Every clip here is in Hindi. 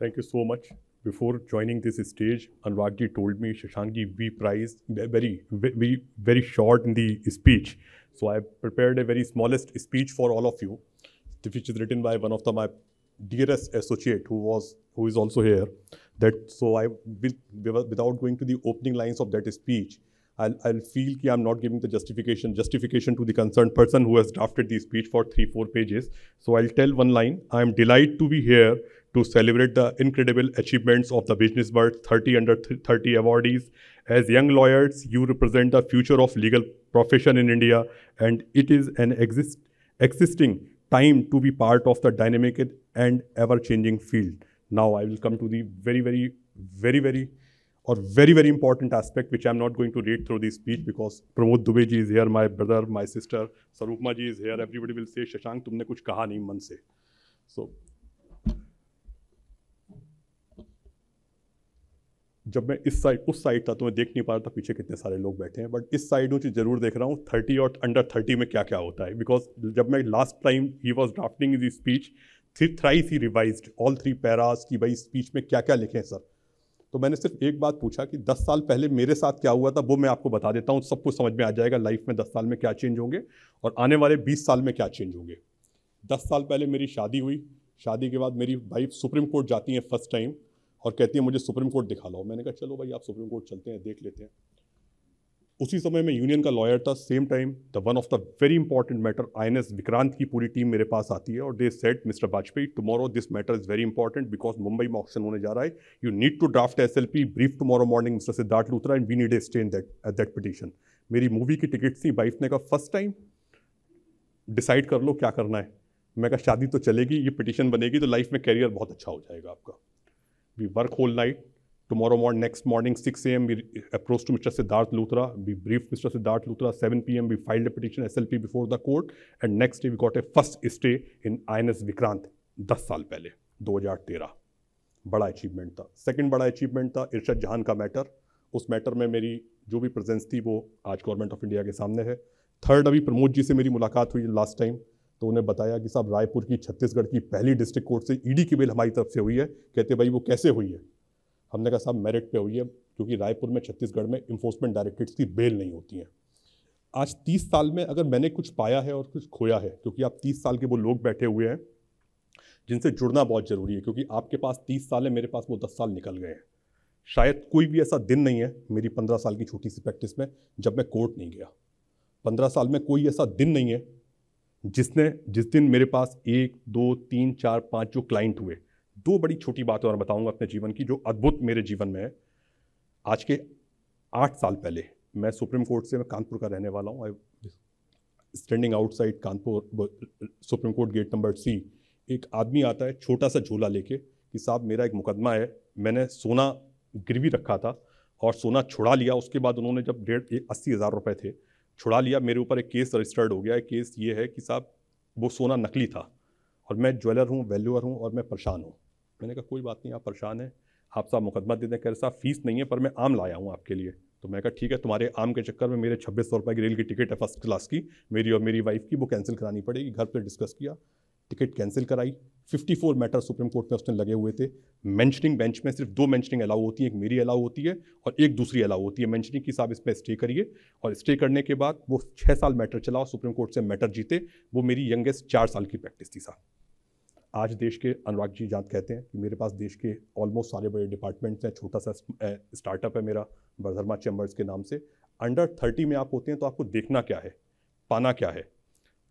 Thank you so much. Before joining this stage, Anuragji told me, Shashankji, we prized very, very, very short in the speech. So I prepared a very smallest speech for all of you, which is written by one of the, my dearest associate who was who is also here. That so I will without going to the opening lines of that speech, I'll, I'll feel that I'm not giving the justification justification to the concerned person who has drafted the speech for three four pages. So I'll tell one line. I am delighted to be here to celebrate the incredible achievements of the Business World 30 Under 30 awardees. As young lawyers, you represent the future of legal profession in India, and it is an exist, existing time to be part of the dynamic and ever-changing field. Now I will come to the very, very, very, very, or very, very important aspect, which I'm not going to read through this speech because Pramod Dubeji is here, my brother, my sister, Sarupma ji is here, everybody will say, Shashank, tumne kuch kaha nahi man se. So जब मैं इस साइड उस साइड था तो मैं देख नहीं पा रहा था पीछे कितने सारे लोग बैठे हैं बट इस साइड मुझे जरूर देख रहा हूँ थर्टी और अंडर थर्टी में क्या क्या होता है बिकॉज जब मैं last time he was drafting his speech three thrice he revise all three paras की भाई स्पीच में क्या क्या लिखे हैं सर तो मैंने सिर्फ एक बात पूछा कि दस साल पहले मेरे साथ क्या हुआ था वो मैं आपको बता देता हूँ सब कुछ समझ में आ जाएगा लाइफ में दस साल में क्या चेंज होंगे और आने वाले बीस साल में क्या चेंज होंगे दस साल पहले मेरी शादी हुई शादी के बाद मेरी वाइफ सुप्रीम कोर्ट जाती हैं फर्स्ट टाइम और कहती है मुझे सुप्रीम कोर्ट दिखा लो मैंने कहा चलो भाई आप सुप्रीम कोर्ट चलते हैं देख लेते हैं उसी समय मैं यूनियन का लॉयर था same time the one of the very important matter I Vikrant की पूरी टीम मेरे पास आती है और they said Mr Vajpayee tomorrow this matter is very important because Mumbai में ऑप्शन होने जा रहा है you need to draft S L P brief tomorrow morning Mr Siddharth Luthra and we need a stay in that at that petition मेरी मूवी की टिकट थी वाइफ ने कहा फर्स्ट टाइम डिसाइड कर लो क्या करना है मैं कहा शादी तो चलेगी ये पिटिशन बनेगी तो लाइफ में कैरियर बहुत अच्छा हो जाएगा आपका We work whole night. Tomorrow morning, next morning, 6 a.m., we approach to Mr. Siddharth Luthra. We brief Mr. Siddharth Luthra. 7 p.m., we filed a petition SLP before the court. And next day, we got a first stay in INS Vikrant. 10 saal pehle 2013 bada achievement tha second bada achievement tha irshad jahan ka matter us matter mein meri jo bhi presence thi wo aaj government of india ke samne hai third अभी प्रमोद जी से मेरी मुलाकात हुई लास्ट टाइम तो उन्हें बताया कि साहब रायपुर की छत्तीसगढ़ की पहली डिस्ट्रिक्ट कोर्ट से ईडी e की बेल हमारी तरफ से हुई है कहते भाई वो कैसे हुई है हमने कहा साहब मेरिट पे हुई है क्योंकि रायपुर में छत्तीसगढ़ में इन्फोर्समेंट डायरेक्टरेट्स की बेल नहीं होती हैं आज तीस साल में अगर मैंने कुछ पाया है और कुछ खोया है क्योंकि आप तीस साल के वो लोग बैठे हुए हैं जिनसे जुड़ना बहुत ज़रूरी है क्योंकि आपके पास तीस साल है मेरे पास वो दस साल निकल गए हैं शायद कोई भी ऐसा दिन नहीं है मेरी पंद्रह साल की छोटी सी प्रैक्टिस में जब मैं कोर्ट नहीं गया पंद्रह साल में कोई ऐसा दिन नहीं है जिसने जिस दिन मेरे पास एक दो तीन चार पाँच जो क्लाइंट हुए दो बड़ी छोटी बातें और बताऊंगा अपने जीवन की जो अद्भुत मेरे जीवन में है आज के आठ साल पहले मैं सुप्रीम कोर्ट से मैं कानपुर का रहने वाला हूँ standing outside Kanpur supreme court gate number C एक आदमी आता है छोटा सा झोला लेके कि साहब मेरा एक मुकदमा है मैंने सोना गिरवी रखा था और सोना छुड़ा लिया उसके बाद उन्होंने जब डेढ़ अस्सी हज़ार रुपये थे छुड़ा लिया मेरे ऊपर एक केस रजिस्टर्ड हो गया केस ये है कि साहब वो सोना नकली था और मैं ज्वेलर हूँ वैल्यूअर हूँ और मैं परेशान हूँ मैंने कहा कोई बात नहीं आप परेशान हैं आप साहब मुकदमा दे दें कह रहे साहब फीस नहीं है पर मैं आम लाया हूँ आपके लिए तो मैं कहा ठीक है तुम्हारे आम के चक्कर में मेरे छब्बीस सौ रुपये की रेल की टिकट है फर्स्ट क्लास की मेरी और मेरी वाइफ की वो कैंसिल करानी पड़ेगी घर पर डिस्कस किया टिकट कैंसिल कराई 54 मैटर सुप्रीम कोर्ट में उस दिन लगे हुए थे मैंशनिंग बेंच में सिर्फ दो मैंशनिंग अलाउ होती है एक मेरी अलाउ होती है और एक दूसरी अलाउ होती है मैंशनिंग की साहब इस पर स्टे करिए और स्टे करने के बाद वो छः साल मैटर चला और सुप्रीम कोर्ट से मैटर जीते वो मेरी यंगेस्ट चार साल की प्रैक्टिस थी साहब आज देश के अनुराग जी जाँच कहते हैं कि मेरे पास देश के ऑलमोस्ट सारे बड़े डिपार्टमेंट्स हैं छोटा सा स्टार्टअप है मेरा बर्धर्मा चैम्बर्स के नाम से अंडर थर्टी में आप होते हैं तो आपको देखना क्या है पाना क्या है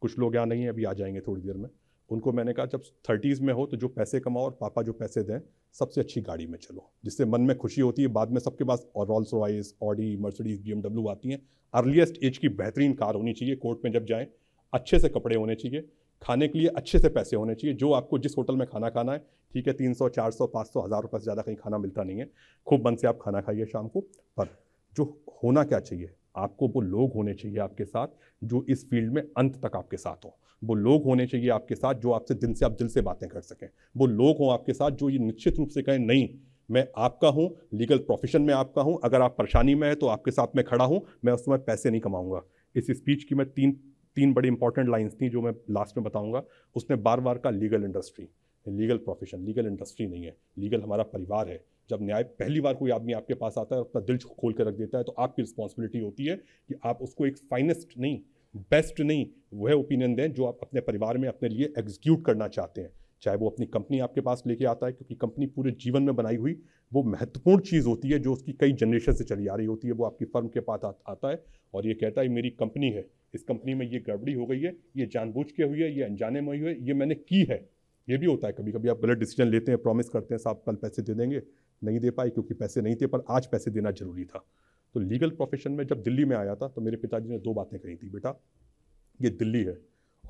कुछ लोग यहाँ नहीं है अभी आ जाएंगे थोड़ी देर में उनको मैंने कहा जब थर्टीज़ में हो तो जो पैसे कमाओ और पापा जो पैसे दें सबसे अच्छी गाड़ी में चलो जिससे मन में खुशी होती है बाद में सबके पास और रॉल्स रॉयस ऑडी मर्सडीज बी आती हैं अर्लीस्ट एज की बेहतरीन कार होनी चाहिए कोर्ट में जब जाएँ अच्छे से कपड़े होने चाहिए खाने के लिए अच्छे से पैसे होने चाहिए जो आपको जिस होटल में खाना खाना है ठीक है तीन सौ चार सौ पाँच सौ हज़ार रुपये से ज़्यादा कहीं खाना मिलता नहीं है खूब मन से आप खाना खाइए शाम को पर जो होना क्या चाहिए आपको वो लोग होने चाहिए आपके साथ जो इस फील्ड में अंत तक आपके साथ हों वो लोग होने चाहिए आपके साथ जो आपसे दिल से आप दिल से बातें कर सकें वो लोग हों आपके साथ जो ये निश्चित रूप से कहें नहीं मैं आपका हूँ लीगल प्रोफेशन में आपका हूँ अगर आप परेशानी में है तो आपके साथ मैं खड़ा हूँ मैं उस समय पैसे नहीं कमाऊँगा इस स्पीच की मैं तीन तीन बड़ी इंपॉर्टेंट लाइन्स थी जो मैं लास्ट में बताऊँगा उसने बार बार कहा legal industry legal profession legal industry नहीं है लीगल हमारा परिवार है जब न्याय पहली बार कोई आदमी आपके पास आता है और अपना दिल खोल कर रख देता है तो आपकी रिस्पॉन्सिबिलिटी होती है कि आप उसको एक फाइनेस्ट नहीं बेस्ट नहीं वह ओपिनियन दें जो आप अपने परिवार में अपने लिए एग्जीक्यूट करना चाहते हैं चाहे वो अपनी कंपनी आपके पास लेके आता है क्योंकि कंपनी पूरे जीवन में बनाई हुई वो महत्वपूर्ण चीज़ होती है जो उसकी कई जनरेशन से चली आ रही होती है वो आपकी फर्म के पास आता है और ये कहता है मेरी कंपनी है इस कंपनी में ये गड़बड़ी हो गई है ये जानबूझ के हुई है ये अनजाने में हुई है ये मैंने की है ये भी होता है कभी कभी आप गलत डिसीजन लेते हैं प्रॉमिस करते हैं साहब कल पैसे दे देंगे नहीं दे पाए क्योंकि पैसे नहीं थे पर आज पैसे देना जरूरी था तो लीगल प्रोफेशन में जब दिल्ली में आया था तो मेरे पिताजी ने दो बातें कही थी बेटा ये दिल्ली है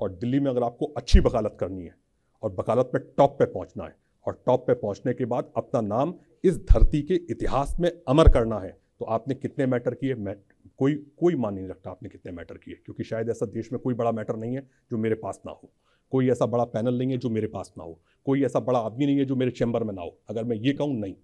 और दिल्ली में अगर आपको अच्छी वकालत करनी है और वकालत में टॉप पे पहुंचना है और टॉप पे पहुंचने के बाद अपना नाम इस धरती के इतिहास में अमर करना है तो आपने कितने मैटर किए मैट कोई कोई मान नहीं रखता आपने कितने मैटर किए क्योंकि शायद ऐसा देश में कोई बड़ा मैटर नहीं है जो मेरे पास ना हो कोई ऐसा बड़ा पैनल नहीं है जो मेरे पास ना हो कोई ऐसा बड़ा आदमी नहीं है जो मेरे चैम्बर में ना हो अगर मैं ये कहूँ नहीं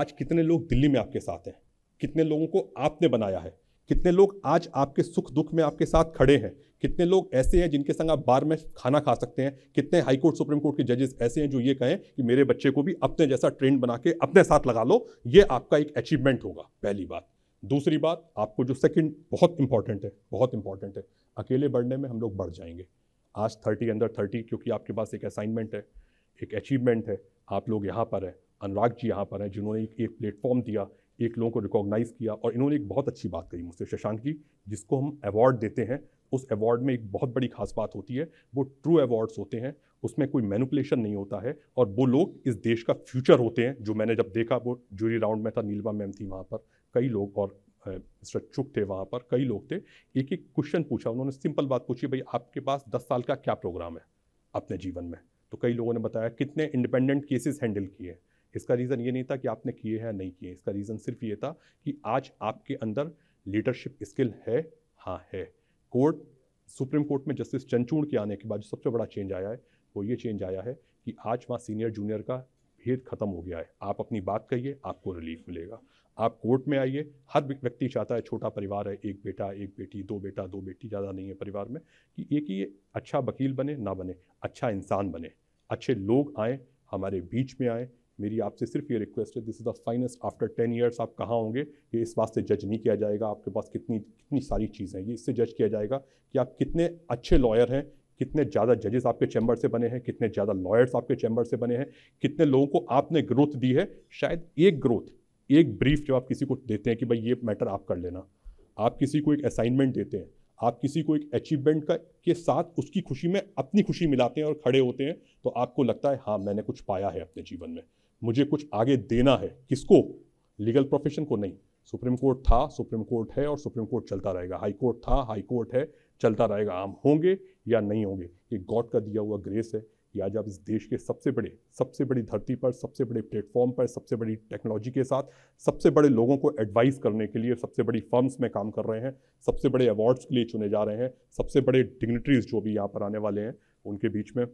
आज कितने लोग दिल्ली में आपके साथ हैं कितने लोगों को आपने बनाया है कितने लोग आज आपके सुख दुख में आपके साथ खड़े हैं कितने लोग ऐसे हैं जिनके संग आप बार में खाना खा सकते हैं कितने हाई कोर्ट सुप्रीम कोर्ट के जजेस ऐसे हैं जो ये कहें कि मेरे बच्चे को भी अपने जैसा ट्रेंड बना के अपने साथ लगा लो ये आपका एक अचीवमेंट होगा पहली बात दूसरी बात आपको जो सेकंड बहुत इंपॉर्टेंट है बहुत इंपॉर्टेंट है अकेले बढ़ने में हम लोग बढ़ जाएंगे आज थर्टी अंदर थर्टी क्योंकि आपके पास एक असाइनमेंट है एक अचीवमेंट है आप लोग यहाँ पर हैं अनुराग जी यहाँ पर हैं जिन्होंने एक प्लेटफॉर्म दिया एक लोगों को रिकॉग्नाइज़ किया और इन्होंने एक बहुत अच्छी बात कही मुझसे शशांक जी जिसको हम अवार्ड देते हैं उस अवार्ड में एक बहुत बड़ी खास बात होती है वो ट्रू अवार्ड्स होते हैं उसमें कोई मैनुपलेशन नहीं होता है और वो लोग इस देश का फ्यूचर होते हैं जो मैंने जब देखा वो जूरी राउंड में था नीलमा मैम थी वहाँ पर कई लोग और मिस्टर चुक थे वहाँ पर कई लोग थे एक एक क्वेश्चन पूछा उन्होंने सिंपल बात पूछी भाई आपके पास दस साल का क्या प्रोग्राम है अपने जीवन में तो कई लोगों ने बताया कितने इंडिपेंडेंट केसेस हैंडल किए इसका रीज़न ये नहीं था कि आपने किए हैं नहीं किए इसका रीज़न सिर्फ ये था कि आज आपके अंदर लीडरशिप स्किल है हाँ है कोर्ट सुप्रीम कोर्ट में जस्टिस चंचूड़ के आने के बाद जो सबसे बड़ा चेंज आया है वो ये चेंज आया है कि आज वहाँ सीनियर जूनियर का भेद खत्म हो गया है आप अपनी बात कहिए आपको रिलीफ मिलेगा आप कोर्ट में आइए हर व्यक्ति चाहता है छोटा परिवार है एक बेटा एक बेटी दो बेटा दो बेटी ज़्यादा नहीं है परिवार में कि एक ही अच्छा वकील बने ना बने अच्छा इंसान बने अच्छे लोग आएँ हमारे बीच में आएँ मेरी आपसे सिर्फ ये रिक्वेस्ट है this is the finest after ten years आप कहाँ होंगे ये इस बात से जज नहीं किया जाएगा आपके पास कितनी कितनी सारी चीज़ें हैं ये इससे जज किया जाएगा कि आप कितने अच्छे लॉयर हैं कितने ज़्यादा जजेस आपके चैम्बर से बने हैं कितने ज़्यादा लॉयर्स आपके चैम्बर से बने हैं कितने लोगों को आपने ग्रोथ दी है शायद एक ग्रोथ एक ब्रीफ जो आप किसी को देते हैं कि भाई ये मैटर आप कर लेना आप किसी को एक असाइनमेंट देते हैं आप किसी को एक अचीवमेंट का के साथ उसकी खुशी में अपनी खुशी मिलाते हैं और खड़े होते हैं तो आपको लगता है हाँ मैंने कुछ पाया है अपने जीवन में मुझे कुछ आगे देना है किसको लीगल प्रोफेशन को नहीं सुप्रीम कोर्ट था सुप्रीम कोर्ट है और सुप्रीम कोर्ट चलता रहेगा हाई कोर्ट था हाई कोर्ट है चलता रहेगा आम होंगे या नहीं होंगे ये गॉड का दिया हुआ ग्रेस है कि आज आप इस देश के सबसे बड़े सबसे बड़ी धरती पर सबसे बड़े प्लेटफॉर्म पर सबसे बड़ी टेक्नोलॉजी के साथ सबसे बड़े लोगों को एडवाइस करने के लिए सबसे बड़ी फर्म्स में काम कर रहे हैं सबसे बड़े अवार्ड्स के लिए चुने जा रहे हैं सबसे बड़े डिग्निटरीज जो भी यहाँ पर आने वाले हैं उनके बीच में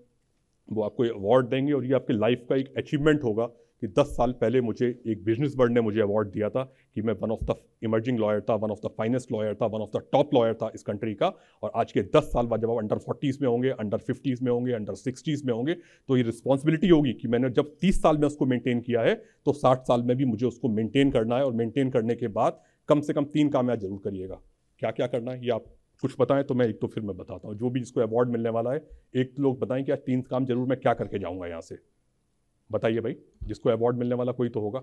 वो आपको अवार्ड देंगे और ये आपके लाइफ का एक अचीवमेंट होगा कि 10 साल पहले मुझे एक बिजनेस बर्ड ने मुझे अवार्ड दिया था कि मैं one of the emerging lawyer था one of the finest lawyer था one of the top lawyer था इस कंट्री का और आज के 10 साल बाद जब आप अंडर फोर्टीज़ में होंगे अंडर फिफ्टीज़ में होंगे अंडर सिक्सटीज़ में होंगे तो ये रिस्पॉन्सिबिलिटी होगी कि मैंने जब तीस साल में उसको मेनटेन किया है तो साठ साल में भी मुझे उसको मेनटेन करना है और मेनटेन करने के बाद कम से कम तीन कामयाब जरूर करिएगा क्या क्या करना है ये आप कुछ बताएं तो मैं एक तो फिर मैं बताता हूँ जो भी जिसको अवार्ड मिलने वाला है एक तो लोग बताएं कि आज तीन काम जरूर मैं क्या करके जाऊँगा यहाँ से बताइए भाई जिसको अवार्ड मिलने वाला कोई तो होगा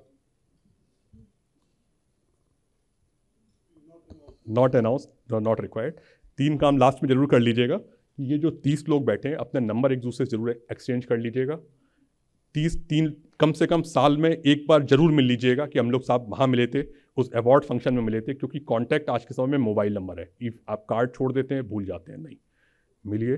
नॉट अनाउंस नॉट रिक्वायर्ड तीन काम लास्ट में जरूर कर लीजिएगा ये जो तीस लोग बैठे हैं अपने नंबर एक दूसरे से जरूर एक्सचेंज कर लीजिएगा तीस तीन कम से कम साल में एक बार जरूर मिल लीजिएगा कि हम लोग साहब वहाँ मिले थे उस अवार्ड फंक्शन में मिले थे क्योंकि कॉन्टैक्ट आज के समय में मोबाइल नंबर है इफ़ आप कार्ड छोड़ देते हैं भूल जाते हैं नहीं मिलिए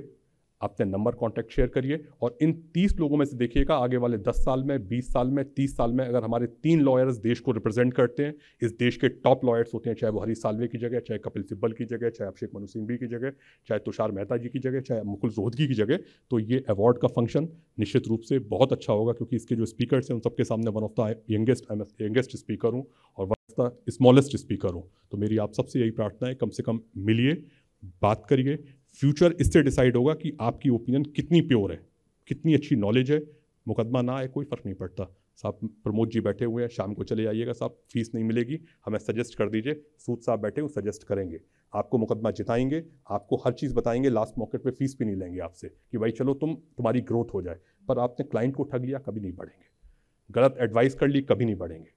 अपने नंबर कॉन्टैक्ट शेयर करिए और इन तीस लोगों में से देखिएगा आगे वाले दस साल में बीस साल में तीस साल में अगर हमारे तीन लॉयर्स देश को रिप्रेजेंट करते हैं इस देश के टॉप लॉयर्स होते हैं चाहे वो हरीश सालवे की जगह चाहे कपिल सिब्बल की जगह चाहे अभिषेक मनु भी की जगह चाहे तुषार मेहता जी की जगह चाहे मुकुल रोहदगी की जगह तो ये अवार्ड का फंक्शन निश्चित रूप से बहुत अच्छा होगा क्योंकि इसके जो स्पीकर्स हैं उन सबके सामने one of the youngest youngest speaker हूँ और one of the smallest speaker हूँ तो मेरी आप सबसे यही प्रार्थना है कम से कम मिलिए बात करिए फ्यूचर इससे डिसाइड होगा कि आपकी ओपिनियन कितनी प्योर है कितनी अच्छी नॉलेज है मुकदमा ना आए कोई फ़र्क नहीं पड़ता साहब प्रमोद जी बैठे हुए हैं शाम को चले जाइएगा साहब फीस नहीं मिलेगी हमें सजेस्ट कर दीजिए सूद साहब बैठे हुए सजेस्ट करेंगे आपको मुकदमा जिताएंगे आपको हर चीज़ बताएंगे लास्ट मौकेट पे फीस भी नहीं लेंगे आपसे कि भाई चलो तुम तुम्हारी ग्रोथ हो जाए पर आपने क्लाइंट को ठग लिया कभी नहीं बढ़ेंगे गलत एडवाइस कर ली कभी नहीं बढ़ेंगे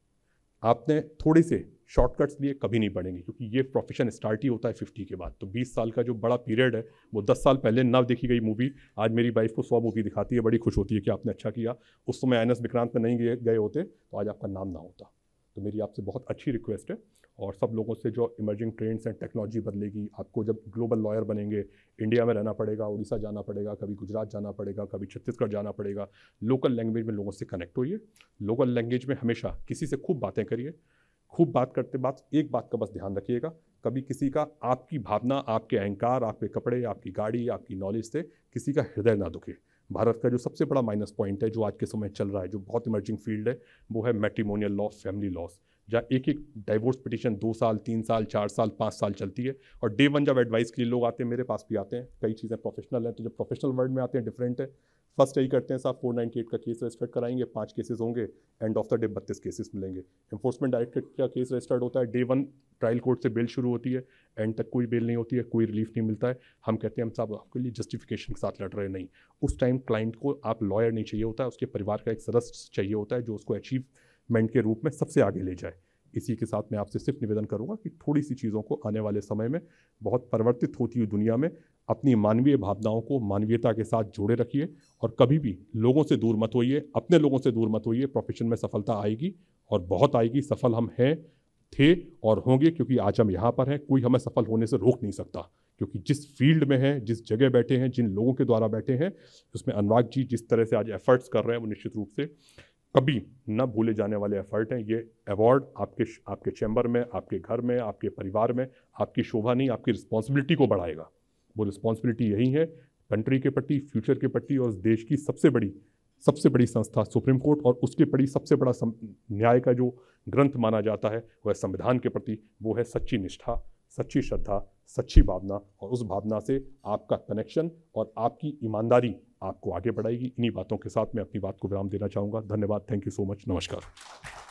आपने थोड़े से शॉर्टकट्स लिए कभी नहीं पड़ेंगे क्योंकि ये प्रोफेशन स्टार्ट ही होता है फिफ्टी के बाद तो बीस साल का जो बड़ा पीरियड है वो दस साल पहले नव देखी गई मूवी आज मेरी वाइफ को सौ मूवी दिखाती है बड़ी खुश होती है कि आपने अच्छा किया उस समय एन एस विक्रांत में नहीं गए गए होते तो आज आपका नाम ना होता तो मेरी आपसे बहुत अच्छी रिक्वेस्ट है और सब लोगों से जो इमर्जिंग ट्रेंड्स हैं टेक्नोलॉजी बदलेगी आपको जब ग्लोबल लॉयर बनेंगे इंडिया में रहना पड़ेगा उड़ीसा जाना पड़ेगा कभी गुजरात जाना पड़ेगा कभी छत्तीसगढ़ जाना पड़ेगा लोकल लैंग्वेज में लोगों से कनेक्ट होइए लोकल लैंग्वेज में हमेशा किसी से खूब बातें करिए खूब बात करते बात एक बात का बस ध्यान रखिएगा कभी किसी का आपकी भावना आपके अहंकार आपके कपड़े आपकी गाड़ी आपकी नॉलेज से किसी का हृदय ना दुखे भारत का जो सबसे बड़ा माइनस पॉइंट है जो आज के समय चल रहा है जो बहुत इमर्जिंग फील्ड है वो है मैट्रीमोनियल लॉस फैमिली लॉस जहाँ एक एक डाइवोर्स पिटिशन दो साल तीन साल चार साल पाँच साल चलती है और डे वन जब एडवाइस के लिए लोग आते हैं मेरे पास भी आते हैं कई चीज़ें प्रोफेशनल हैं तो जब प्रोफेशनल वर्ल्ड में आते हैं डिफरेंट है फर्स्ट यही करते हैं साहब फोर नाइन्टी एट का केस रजिस्टर्ड कराएंगे पाँच केसेज होंगे एंड ऑफ द डे बत्तीस केसेस मिलेंगे इन्फोर्समेंट डायरेक्टरेट का केस रजिस्टर्ड होता है डे वन ट्रायल कोर्ट से बेल शुरू होती है एंड तक कोई बेल नहीं होती है कोई रिलीफ नहीं मिलता है हम कहते हैं हम साहब आपके लिए जस्टिफिकेशन के साथ लड़ रहे नहीं उस टाइम क्लाइंट को आप लॉयर नहीं चाहिए होता है उसके परिवार का एक सदस्य चाहिए होता है जो उसको अचीव मेंट के रूप में सबसे आगे ले जाए इसी के साथ मैं आपसे सिर्फ निवेदन करूंगा कि थोड़ी सी चीज़ों को आने वाले समय में बहुत परिवर्तित होती हुई दुनिया में अपनी मानवीय भावनाओं को मानवीयता के साथ जोड़े रखिए और कभी भी लोगों से दूर मत होइए अपने लोगों से दूर मत होइए प्रोफेशन में सफलता आएगी और बहुत आएगी सफल हम हैं थे और होंगे क्योंकि आज हम यहाँ पर हैं कोई हमें सफल होने से रोक नहीं सकता क्योंकि जिस फील्ड में हैं जिस जगह बैठे हैं जिन लोगों के द्वारा बैठे हैं उसमें अनुराग जी जिस तरह से आज एफर्ट्स कर रहे हैं वो निश्चित रूप से कभी न भूले जाने वाले एफर्ट हैं ये अवार्ड आपके आपके चैम्बर में आपके घर में आपके परिवार में आपकी शोभा नहीं आपकी रिस्पॉन्सिबिलिटी को बढ़ाएगा वो रिस्पॉन्सिबिलिटी यही है कंट्री के प्रति फ्यूचर के प्रति और देश की सबसे बड़ी सबसे बड़ी संस्था सुप्रीम कोर्ट और उसके प्रति सबसे बड़ा न्याय का जो ग्रंथ माना जाता है वह संविधान के प्रति वो है सच्ची निष्ठा सच्ची श्रद्धा सच्ची भावना और उस भावना से आपका कनेक्शन और आपकी ईमानदारी आपको आगे बढ़ाएगी इन्हीं बातों के साथ मैं अपनी बात को विराम देना चाहूँगा धन्यवाद थैंक यू सो मच नमस्कार